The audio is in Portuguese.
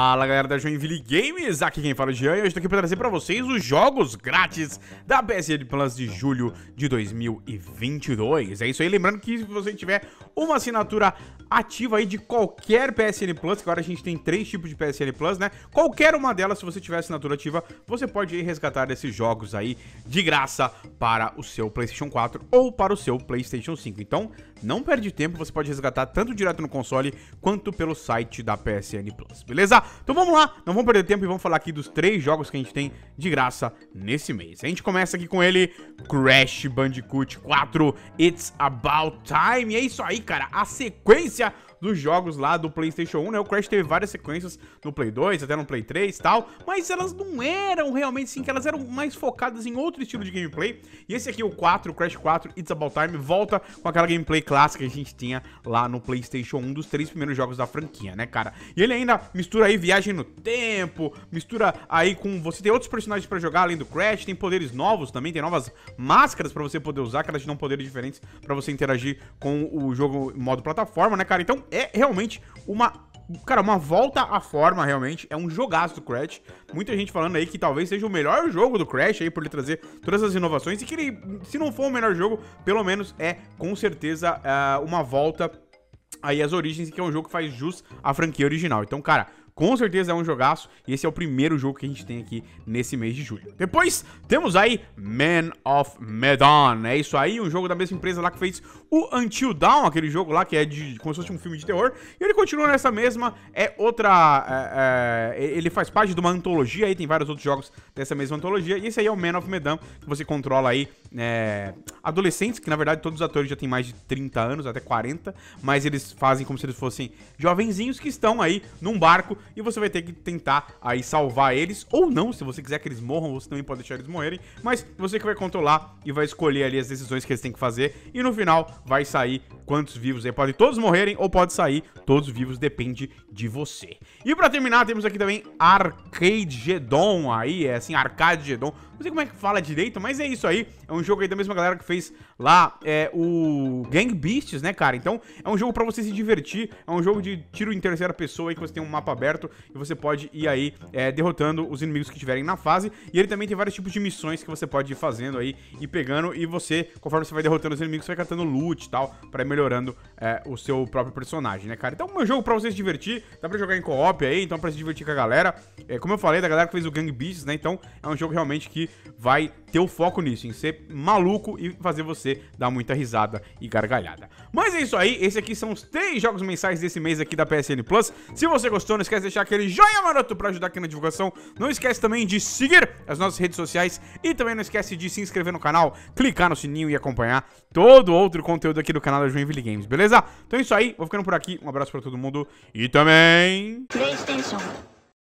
Fala galera da Joinville Games, aqui quem fala é o Jean e hoje estou aqui para trazer para vocês os jogos grátis da PSN Plus de julho de 2022. É isso aí, lembrando que se você tiver uma assinatura ativa aí de qualquer PSN Plus, que agora a gente tem três tipos de PSN Plus, né? Qualquer uma delas, se você tiver assinatura ativa, você pode resgatar esses jogos aí de graça para o seu PlayStation 4 ou para o seu PlayStation 5. Então, não perde tempo, você pode resgatar tanto direto no console quanto pelo site da PSN Plus, beleza? Então vamos lá, não vamos perder tempo e vamos falar aqui dos três jogos que a gente tem de graça nesse mês. A gente começa aqui com ele, Crash Bandicoot 4, It's About Time. E é isso aí, cara, a sequência dos jogos lá do PlayStation 1, né? O Crash teve várias sequências no Play 2, até no Play 3 e tal, mas elas não eram realmente assim, que elas eram mais focadas em outro estilo de gameplay. E esse aqui, o 4, o Crash 4 It's About Time, volta com aquela gameplay clássica que a gente tinha lá no PlayStation 1, dos três primeiros jogos da franquia, né, cara? E ele ainda mistura aí viagem no tempo, mistura aí com. Você tem outros personagens para jogar além do Crash, tem poderes novos também, tem novas máscaras para você poder usar, que elas te dão poderes diferentes para você interagir com o jogo modo plataforma, né, cara? Então, é realmente uma cara, uma volta à forma, realmente. É um jogaço do Crash. Muita gente falando aí que talvez seja o melhor jogo do Crash aí, por ele trazer todas as inovações. E que ele, se não for o melhor jogo, pelo menos é com certeza uh, uma volta aí às origens, que é um jogo que faz jus à franquia original. Então, cara. Com certeza é um jogaço. E esse é o primeiro jogo que a gente tem aqui nesse mês de julho. Depois temos aí Man of Medan. É isso aí, um jogo da mesma empresa lá que fez o Until Dawn, aquele jogo lá que é de, como se fosse um filme de terror. E ele continua nessa mesma. É outra. É, é, ele faz parte de uma antologia aí, tem vários outros jogos dessa mesma antologia. E esse aí é o Man of Medan, que você controla aí é, adolescentes, que na verdade todos os atores já têm mais de 30 anos, até 40, mas eles fazem como se eles fossem jovenzinhos que estão aí num barco e você vai ter que tentar aí salvar eles, ou não, se você quiser que eles morram, você também pode deixar eles morrerem, mas você que vai controlar e vai escolher ali as decisões que eles têm que fazer, e no final vai sair quantos vivos aí, podem todos morrerem ou pode sair todos vivos, depende de você. E pra terminar, temos aqui também Arcade Gedon aí, é assim, Arcade Gedon, não sei como é que fala direito, mas é isso aí, é um jogo aí da mesma galera que fez lá é o Gang Beasts, né, cara? Então é um jogo para você se divertir, é um jogo de tiro em terceira pessoa aí que você tem um mapa aberto e você pode ir aí é, derrotando os inimigos que tiverem na fase. E ele também tem vários tipos de missões que você pode ir fazendo aí e pegando e você, conforme você vai derrotando os inimigos, você vai catando loot e tal para ir melhorando é, o seu próprio personagem, né, cara? Então é um jogo para você se divertir, dá para jogar em co-op aí, então para se divertir com a galera. É, como eu falei, da galera que fez o Gang Beasts, né? Então é um jogo realmente que vai ter o foco nisso, em ser maluco e fazer você você dar muita risada e gargalhada. Mas é isso aí, Esses aqui são os três jogos mensais desse mês aqui da PSN Plus. Se você gostou, não esquece de deixar aquele joinha maroto pra ajudar aqui na divulgação. Não esquece também de seguir as nossas redes sociais e também não esquece de se inscrever no canal, clicar no sininho e acompanhar todo outro conteúdo aqui do canal da Joinville Games, beleza? Então é isso aí, vou ficando por aqui, um abraço pra todo mundo e também... PlayStation.